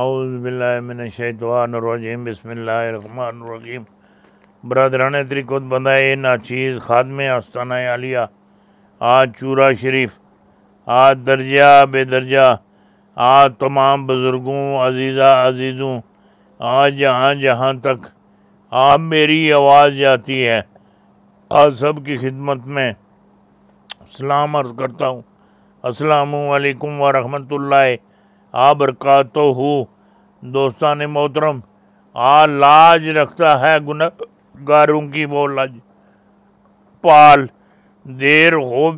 اعوذ باللہ من الشیطان الرجیم بسم اللہ الرحمن الرحیم برادران تری بندائے ناچیز خادمِ آستانہ عالیہ آج چورا شریف آج درجہ بے درجہ آج تمام بزرگوں عزیزہ عزیزوں آج جہاں جہاں تک آپ میری آواز جاتی ہے آج سب کی خدمت میں سلام عرض کرتا ہوں السلام علیکم ورحمۃ اللہ اللہ آ ہو دوستان محترم آ لاج رکھتا ہے گاروں کی وہ لاج پال دیر ہو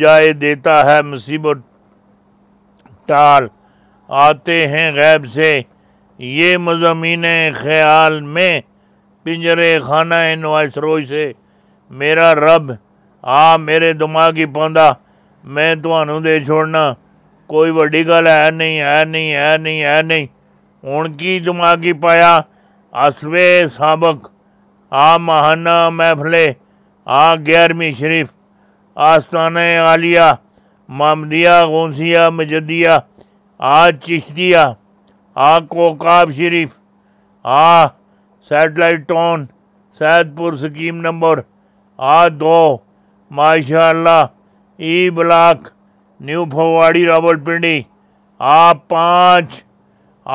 جائے دیتا ہے مصیبت ٹال آتے ہیں غیب سے یہ مضمین خیال میں پنجرے خانہ روئی سے میرا رب آ میرے دماغی پوندا میں تو دے چھوڑنا کوئی وڈی گل ہے نہیں ہے نہیں ہے ہے نہیں نہیں ہوں کی دماغی پایا اسوے سابق آ ماہانہ محفلے آ گیارہویں شریف آستانہ عالیہ مامدیہ غونسیہ مجدیہ آ چشتیہ آ کوکاب شریف آ سیٹلائٹ ٹون سید پور سکیم نمبر آ دو ماشاء اللہ ای بلاک نیو فواڑی راول پنڈی آپ پانچ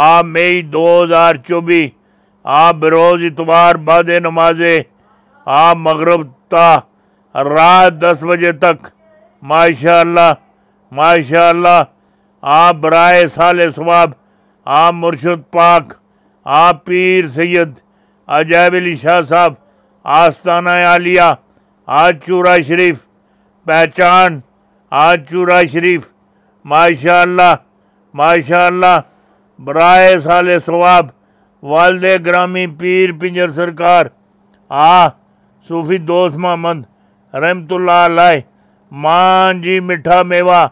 آپ مئی دو ہزار چوبیس آپ بروز اتوار بعد نماز آپ مغرب تا رات دس بجے تک ماشاء اللہ ماشاء اللہ آپ برائے سال ثواب آپ مرشد پاک آپ پیر سید عجائب علی شاہ صاحب آستانہ عالیہ آج چورا شریف پہچان آج چورا شریف ماشاء اللہ ماشاء اللہ برائے سال سواب والد گرامی پیر پنجر سرکار آ صوفی دوست محمد رحمت اللہ علیہ مان جی میٹھا میوا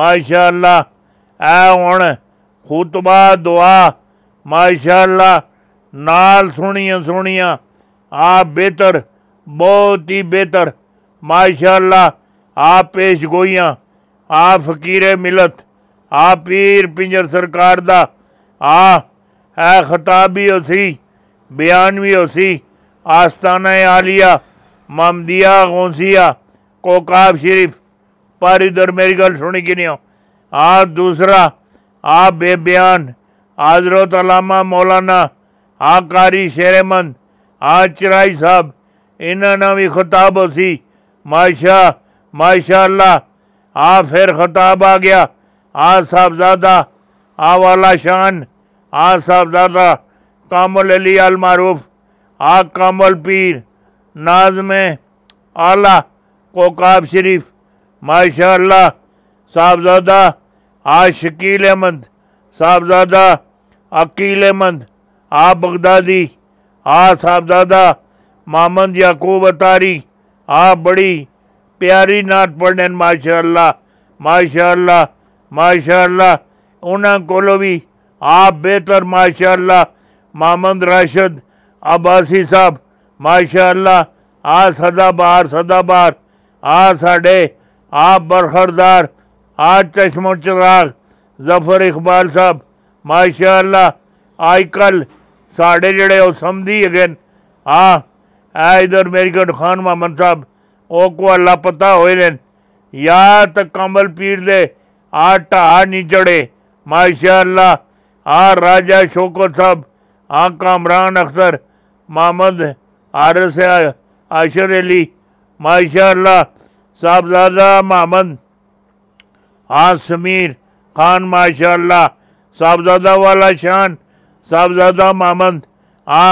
ماشاء اللہ اے خوط خطبہ دعا ماشاء اللہ نال سنی سویاں آ بہتر بہت ہی بہتر ماشاء اللہ آپ پیش گوئیاں آ فقیر ملت آ پیر پنجر سرکار دا دطاب اے خطابی اسی بیانوی اسی آستانہ آلیہ مامدیہ غونسیہ کوکاب شریف پر ادھر میری گل سنی کی نہیں ہو آ دوسرا آ بے بیان حضرت علامہ مولانا آہ کاری شیر مند آ چرائی صاحب انہوں نے بھی خطاب ہو سی ماشاء اللہ آ پھر خطاب آ گیا آ صاحبزادہ آ والا شان آ صاحب کامل علی المعروف آ پیر نازم اعلیٰ کوکاب شریف ماشاء اللہ صاحبزادہ آ شکیل احمد صاحبزادہ عقیل احمد آ بغدادی آ صاحب دادہ محمد یعقوب اتاری آ بڑی پیاری نات پڑھنے ماشاء اللہ ماشاء اللہ ماشاء اللہ انہوں کو آپ بہتر ماشاء اللہ محمد راشد عباسی صاحب ماشاء اللہ آ سدا بار سدا بار آ ساڑھے آ برخردار آ و چراغ ظفر اقبال صاحب ماشاء اللہ آج کل سارے جڑے وہ سمجھی گئے آ ادھر میری گڈ خان محمد صاحب او کو اللہ لاپتہ ہوئے لین یا تمل پیر دے آ نہیں چڑھے ماشاء اللہ آ راجہ شوکت صاحب آ کامران اختر محمد آرس عشر علی ماشاء اللہ صاحب دادہ محمد آ سمیر خان ماشاء اللہ صاحب دادہ والا شان صاحبادہ محمد آ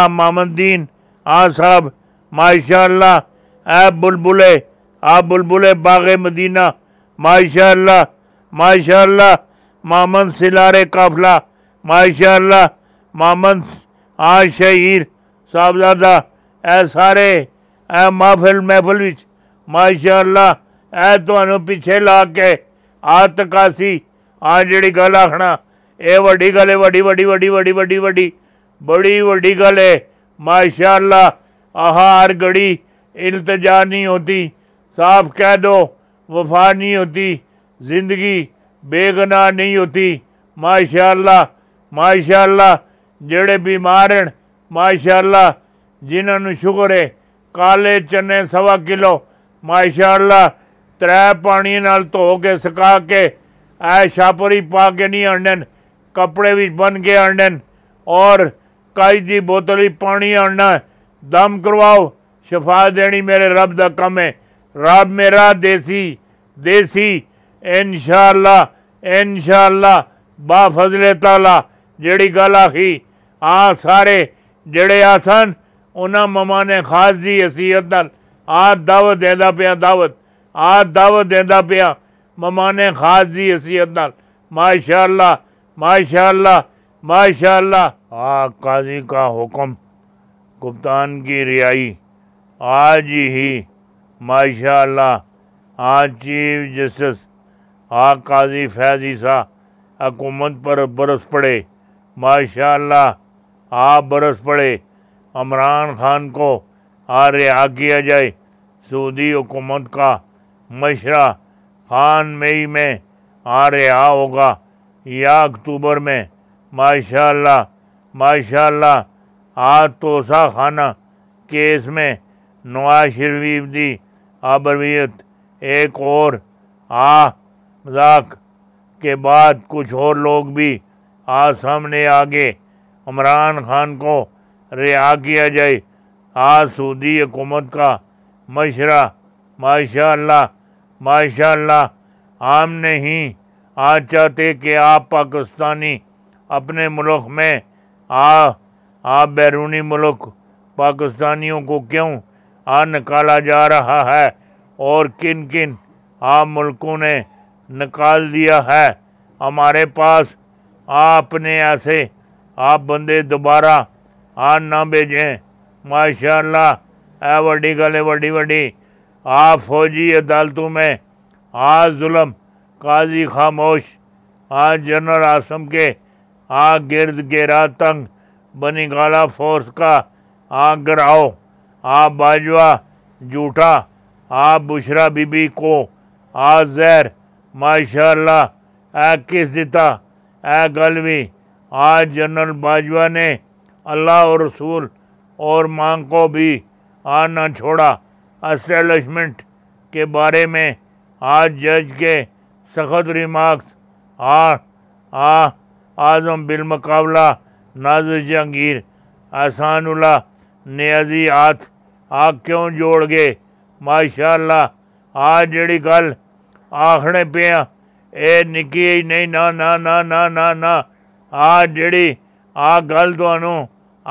دین آ صاحب ماشاء اللہ اے بلبلے آ بلبلے باغ مدینہ ماشاء اللہ ماشاء اللہ مامن سلارے قافلہ ماشاء اللہ مامن آ شہیر صاحبزادہ اے سارے اے محفل محفل وچ ماشاء اللہ اے پیچھے لا کے تکاسی آ جڑی گل آخنا اے وڈی گل ہے وڈی وڈی وڈی وڈی وڈی وڈی بڑی وڈی گل ہے ماشاء اللہ آہا ہر گڑی التجا نہیں ہوتی صاف کہہ دو وفا نہیں ہوتی زندگی بے گناہ نہیں ہوتی ماشاء اللہ ماشاء اللہ جڑے بیمار ہیں ماشاء اللہ جنہوں نے شکر ہے کالے چنے سوا کلو ماشاء اللہ تر پانی نال کے سکا کے شاپری پا کے نہیں آنڈن کپڑے بھی بن کے آنڈن اور کئی بوتل پانی آننا دم کرواؤ شفا دینی میرے رب دا کم ہے رب میرا دیسی دیسی انشاءاللہ انشاءاللہ با فضل تعالی جڑی گل آخی آ سارے جڑے آسان انہا ممان خاص دی حیثیت نال دعوت دہ پیا دعوت آ دعوت دہ پیا ممان خاص دی حیثیت نال ماشاءاللہ اللہ ماشاءاللہ اللہ قاضی اللہ حکم کپتان کی ریائی آج ہی ماشاء اللہ آج چیف جسٹس آ فیضی سا حکومت پر برس پڑے ماشاء اللہ آپ برس پڑے عمران خان کو آ رہا کیا جائے سعودی حکومت کا مشرہ خان مئی میں آ رہا ہوگا یا اکتوبر میں ماشاء اللہ ماشاء اللہ آج توسا خانہ کیس میں نواز شریف دی آبرویت ایک اور آ مذاق کے بعد کچھ اور لوگ بھی آ سامنے آگے عمران خان کو رہا کیا جائے آج سعودی حکومت کا مشرہ ماشاء اللہ ماشاء اللہ عام نہیں آ چاہتے کہ آپ پاکستانی اپنے ملک میں آ آپ بیرونی ملک پاکستانیوں کو کیوں ہاں نکالا جا رہا ہے اور کن کن عام ملکوں نے نکال دیا ہے ہمارے پاس آپ نے ایسے آپ بندے دوبارہ آن نہ بھیجیں ماشاء اللہ اے وڈی گلے وڈی وڈی آپ فوجی عدالتوں میں آ ظلم قاضی خاموش آ جنرل آسم کے آ گرد گیرا تنگ بنی گالا فورس کا آ گراؤ آ باجوہ جھوٹا آ بشرا بی بی کو آ زہر ماشاء اللہ اے کس دیتا اے گلوی آج جنرل باجوہ نے اللہ اور رسول اور مانگ کو بھی آ نہ چھوڑا اسٹیبلشمنٹ کے بارے میں آج جج کے سخت ریمارکس آ آزم بالمقابلہ ناز جہانگیر احسان اللہ نیازی آتھ آگ کیوں جوڑ گئے ماشاءاللہ آج جڑی گل آخنے پیاں اے نکی نا نا نا نا نا نا آج جڑی آ گل تو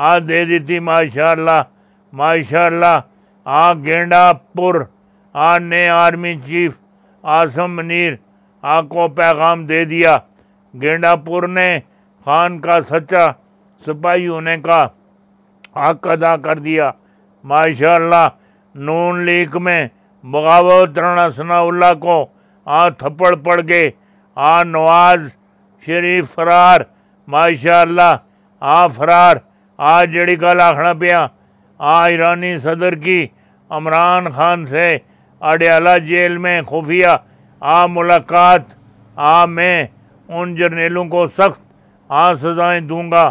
آ دے دیتی ماشاءاللہ ماشاءاللہ ماشاء اللہ آ Gandapur army chief Asim Munir آ کو پیغام دے دیا گینڈا پور نے خان کا سچا سپاہی ہونے کا حق ادا کر دیا ماشاء اللہ ن لیگ میں بغاوت ثناء اللہ کو آ تھپڑ پڑ گئے آ نواز شریف فرار ماشاء اللہ آ فرار آ جڑی کا لاکھنا پیا آ ایرانی صدر کی عمران خان سے اڈیالہ جیل میں خفیہ آ ملاقات آ میں ان جرنیلوں کو سخت آ سزائیں دوں گا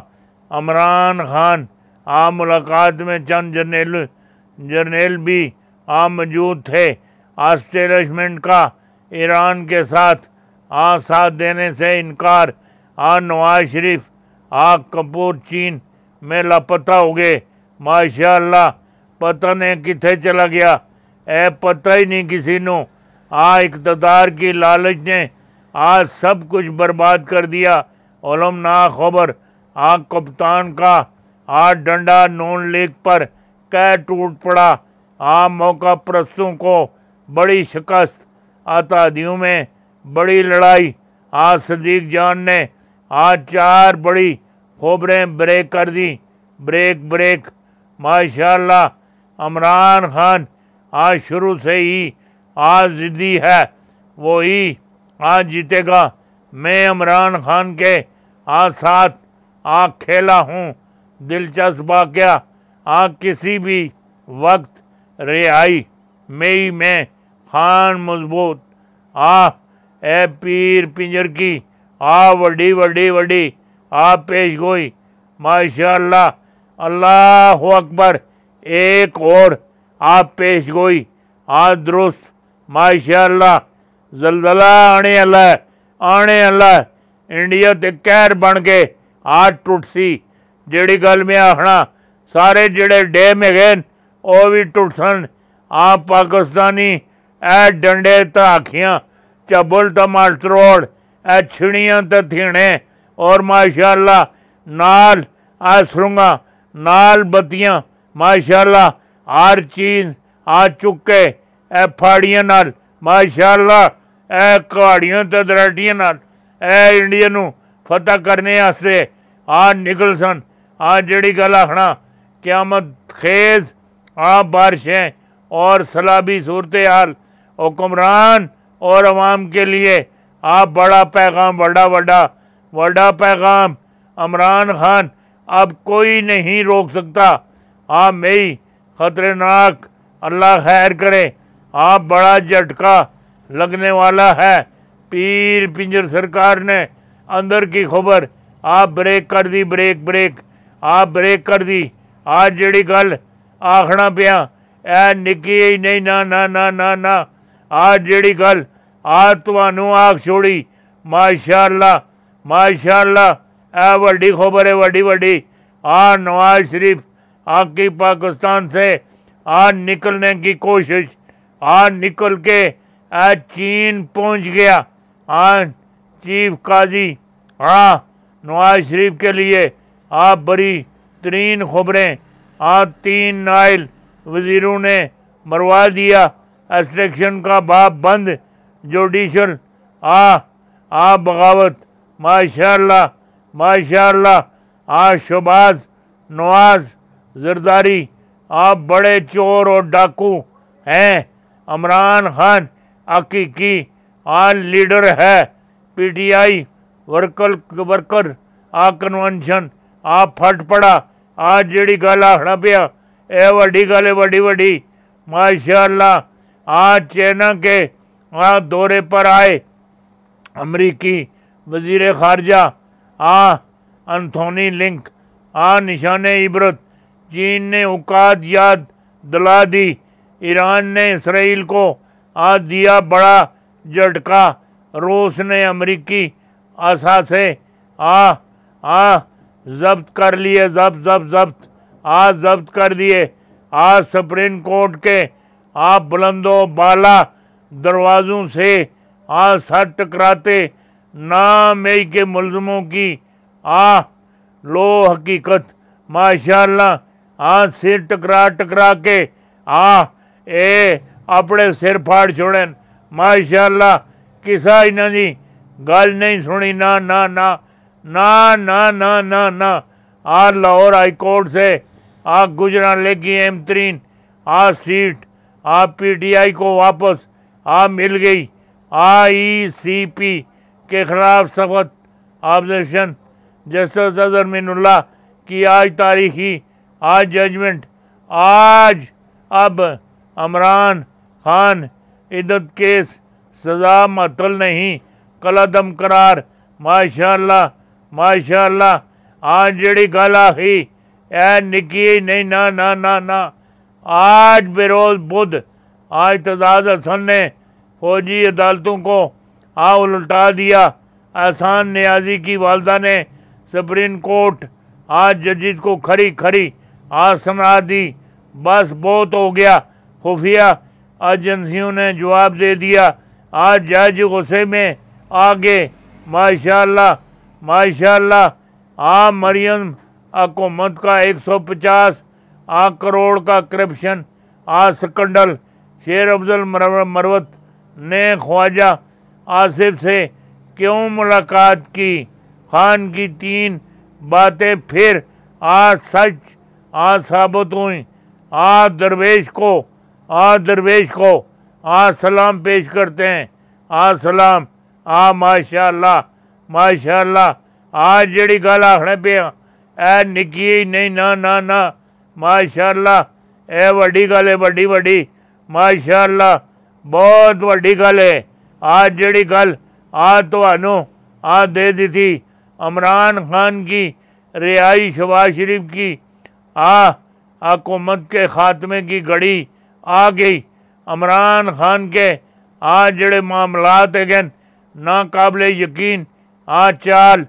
عمران خان عام ملاقات میں چند جرنیل جرنیل بھی عام موجود تھے آسٹیلشمنٹ کا ایران کے ساتھ آ ساتھ دینے سے انکار آ نواز شریف آ کپور چین میں لاپتہ ہو گئے ماشاء اللہ پتہ نے کتنے چلا گیا اے پتہ ہی نہیں کسی نو آ اقتدار کی لالچ نے آج سب کچھ برباد کر دیا علم نا خبر آ کپتان کا آج ڈنڈا نون لیگ پر کہہ ٹوٹ پڑا عام موقع پرستوں کو بڑی شکست آتادیوں میں بڑی لڑائی آج صدیق جان نے آج چار بڑی خوبریں بریک کر دی بریک بریک ماشاء اللہ عمران خان آج شروع سے ہی آج زدی ہے وہی آج جیتے گا میں عمران خان کے آج ساتھ آج کھیلا ہوں دلچسپ واقعہ ہاں کسی بھی وقت رہائی مئی میں ہی میں خان مضبوط آ اے پیر پنجر کی آ وڈی وڈی وڈی آ پیش گوئی ماشاء اللہ اللہ اکبر ایک اور آپ پیش گوئی آ درست ماشاء اللہ زلزلہ آنے اللہ آنے اللہ انڈیا تے کیر بن کے آ ٹوٹ سی جیڑی گل میں آخرا سارے جڑے ڈیم ہے گے وہ بھی ٹوٹ سن آ پاکستانی یہ ڈنڈے داخیاں چبل ٹما تروڑ یہ چڑیا تو تھنے اور ماشاء اللہ نالگا نال بتیاں ماشاءاللہ ہر چیز آ چکے اے پھاڑیاں نال ماشاءاللہ اے یہ کہاڑیوں کے دراٹیاں نال انڈیا نو فتح کرنے آ نکل سن آج جڑی آخنا قیامت خیز آپ بارشیں اور سلابی صورتحال حکمران اور عوام کے لیے آپ بڑا پیغام بڑا بڑا بڑا پیغام عمران خان اب کوئی نہیں روک سکتا آپ ہاں، می خطرناک اللہ خیر کرے آپ بڑا جھٹکا لگنے والا ہے پیر پنجر سرکار نے اندر کی خبر آپ بریک کر دی بریک بریک آپ بریک کر دی آج جڑی گل آخنا پیا اے نکی ہی نہیں نہ نہ آج جڑی گل آج تو آگ چھوڑی ماشاء اللہ ماشاء اللہ اے وڈی خبر ہے وڈی وڈی آ نواز شریف آن کی پاکستان سے آج نکلنے کی کوشش آ نکل کے چین پہنچ گیا آج چیف قاضی ہاں نواز شریف کے لیے آپ بری ترین خبریں آپ تین نائل وزیروں نے مروا دیا اسٹرکشن کا باپ بند جوڈیشل آ بغاوت ماشاء اللہ ماشاء اللہ شباز نواز زرداری آپ بڑے چور اور ڈاکو ہیں عمران خان عقیقی آ لیڈر ہے پی ٹی آئی ورکر آ کنونشن آپ پھٹ پڑا آج جڑی گل آخرا پیا یہ وڈی گل ہے بڑی وڈی ماشاء اللہ آج چینا کے دورے پر آئے امریکی وزیر خارجہ آ انتھونی لنک آ نشان عبرت چین نے اوقات یاد دلا دی ایران نے اسرائیل کو آ دیا بڑا جھٹکا روس نے امریکی آسا سے آہ ضبط کر لیے ضبط ضبط ضبط آج ضبط کر دیے آج سپریم کورٹ کے آپ بلند و بالا دروازوں سے آج سر ٹکراتے نام ای کے ملزموں کی آہ لو حقیقت ماشاء اللہ آج سر ٹکرا ٹکرا کے آہ اے اپنے سر پھاڑ چھوڑیں ماشاء اللہ نہ جی گال نہیں سنی نہ نہ نا آج لاہور ہائی کورٹ سے آگ گجرا لے گی ایم ترین آج سیٹ آپ پی ٹی آئی کو واپس آ مل گئی آئی سی پی کے خلاف سفت آبزیشن جسٹس مین اللہ کی آج تاریخی آج ججمنٹ آج اب عمران خان عدت کیس سزا معطل نہیں کلا دم قرار ماشاء اللہ ماشاء اللہ آج جڑی آخی اے نکی نہیں نہ آج بے بدھ آج تزاد حسن نے فوجی عدالتوں کو الٹا دیا احسان نیازی کی والدہ نے سپریم کورٹ آج ججز کو کھری کھری آج سنا دی بس بہت ہو گیا خفیہ ایجنسیوں نے جواب دے دیا آج جج غصے میں آگے ماشاءاللہ ماشاء اللہ عام مریم حکومت کا ایک سو پچاس آ کروڑ کا کرپشن سکنڈل شیر افضل مروت نے خواجہ آصف سے کیوں ملاقات کی خان کی تین باتیں پھر آ سچ آ ثابت ہوئیں آ درویش کو آ درویش کو آ سلام پیش کرتے ہیں آ سلام آ ماشاء اللہ ماشاءاللہ آج جڑی گل آخر پہ ایکی نہیں نا نا اللہ یہ ویڈی گل ہے وڈی وڈی ماشاءاللہ بہت وڈی گل ہے آج جڑی گل آج تو آ دے دی تھی عمران خان کی رہائی شباز شریف کی آ حکومت کے خاتمے کی گڑی آ گئی عمران خان کے آج جڑے معاملات ہے ناقابل یقین آج چال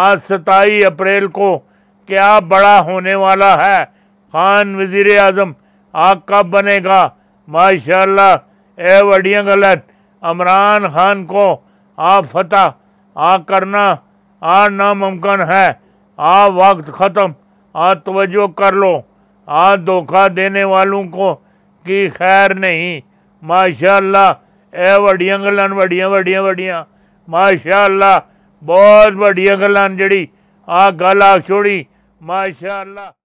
آج ستائی اپریل کو کیا بڑا ہونے والا ہے خان وزیر اعظم آگ کب بنے گا ماشاء اللہ اے وڈیاں غلط عمران خان کو آ فتح آ کرنا آ ناممکن ہے آ وقت ختم آ توجہ کر لو آ دھوکہ دینے والوں کو کی خیر نہیں ماشاء اللہ اے وڈیاں گلن وڈیاں وڈیاں وڈیاں ماشاء اللہ بہت وڈیا گلان جی آ گل آپ چوڑی ماشاء اللہ